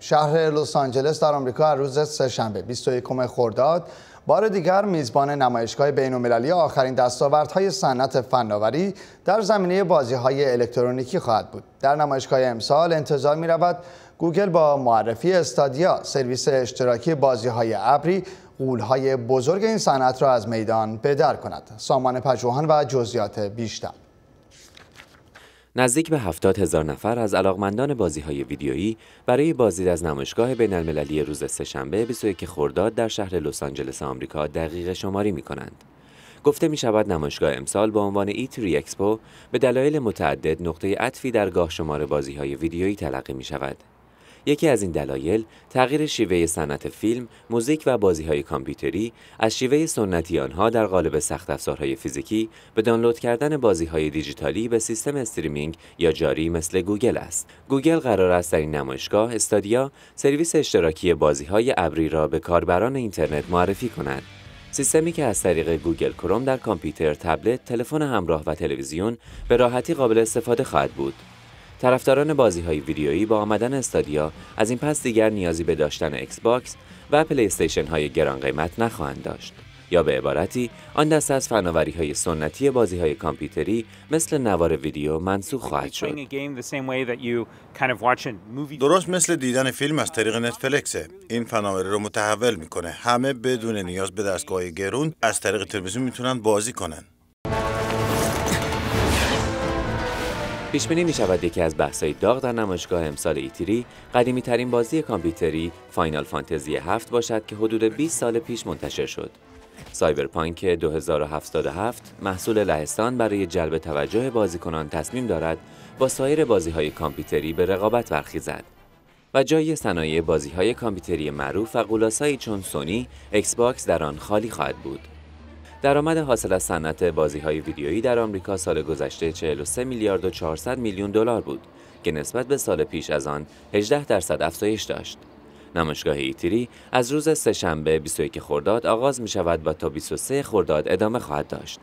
شهر لس آنجلس در آمریکا از روز سهشنبه 21 خرداد بار دیگر میزبان نمایشگاه بین‌المللی آخرین دستاوردهای صنعت فناوری در زمینه بازی‌های الکترونیکی خواهد بود. در نمایشگاه امسال انتظار می‌رود گوگل با معرفی استادیا سرویس اشتراکی بازی‌های ابری قولهای بزرگ این صنعت را از میدان بدر کند. سامان پژوهان و جزئیات بیشتر نزدیک به 70 هزار نفر از علاقمندان بازی های ویدیویی برای بازدید از نمایشگاه بین المللی روز سهشنبه 21 خرداد در شهر لس آنجلس آمریکا دقیق شماری می کنند. گفته می شود نمایشگاه امسال با عنوان ای تری اکسپو به دلایل متعدد نقطه عطفی در گاه شمار بازی های ویدیویی تلقی می شود. یکی از این دلایل تغییر شیوه صنعت فیلم، موزیک و های کامپیوتری از شیوه سنتی آنها در قالب سخت افزارهای فیزیکی به دانلود کردن های دیجیتالی به سیستم استریمینگ یا جاری مثل گوگل است. گوگل قرار است در این نمایشگاه استادیا سرویس اشتراکی های ابری را به کاربران اینترنت معرفی کند. سیستمی که از طریق گوگل کروم در کامپیوتر، تبلت، تلفن همراه و تلویزیون به راحتی قابل استفاده خواهد بود. طرفداران بازی های ویدیویی با آمدن استادیا از این پس دیگر نیازی به داشتن ایکس باکس و پلی های گران قیمت نخواهند داشت یا به عبارتی آن دست از فناوری های سنتی بازی های کامپیوتری مثل نوار ویدیو منسوخ خواهد شد. درست مثل دیدن فیلم از طریق نتفلیکس، این فناوری رو متحول میکنه. همه بدون نیاز به دستگاه گرون از طریق تلویزیون میتونن بازی کنن. پیش بینی می شود یکی از بحث‌های داغ در نمایشگاه امسال ایتری قدیمی ترین بازی کامپیوتری فاینال فانتزی 7 باشد که حدود 20 سال پیش منتشر شد. سایبرپانک 2077 محصول لهستان برای جلب توجه بازیکنان تصمیم دارد با سایر بازی‌های کامپیوتری به رقابت برخیزد. و جای صنایع بازی‌های کامپیوتری معروف و قولاسایی چون سونی، اکس باکس در آن خالی خواهد بود. درآمد حاصل از صنعت های ویدیویی در آمریکا سال گذشته 43 میلیارد و 400 میلیون دلار بود که نسبت به سال پیش از آن 18 درصد افزایش داشت. نمایشگاه ایتری از روز سهشنبه 21 خرداد آغاز می شود و تا 23 خرداد ادامه خواهد داشت.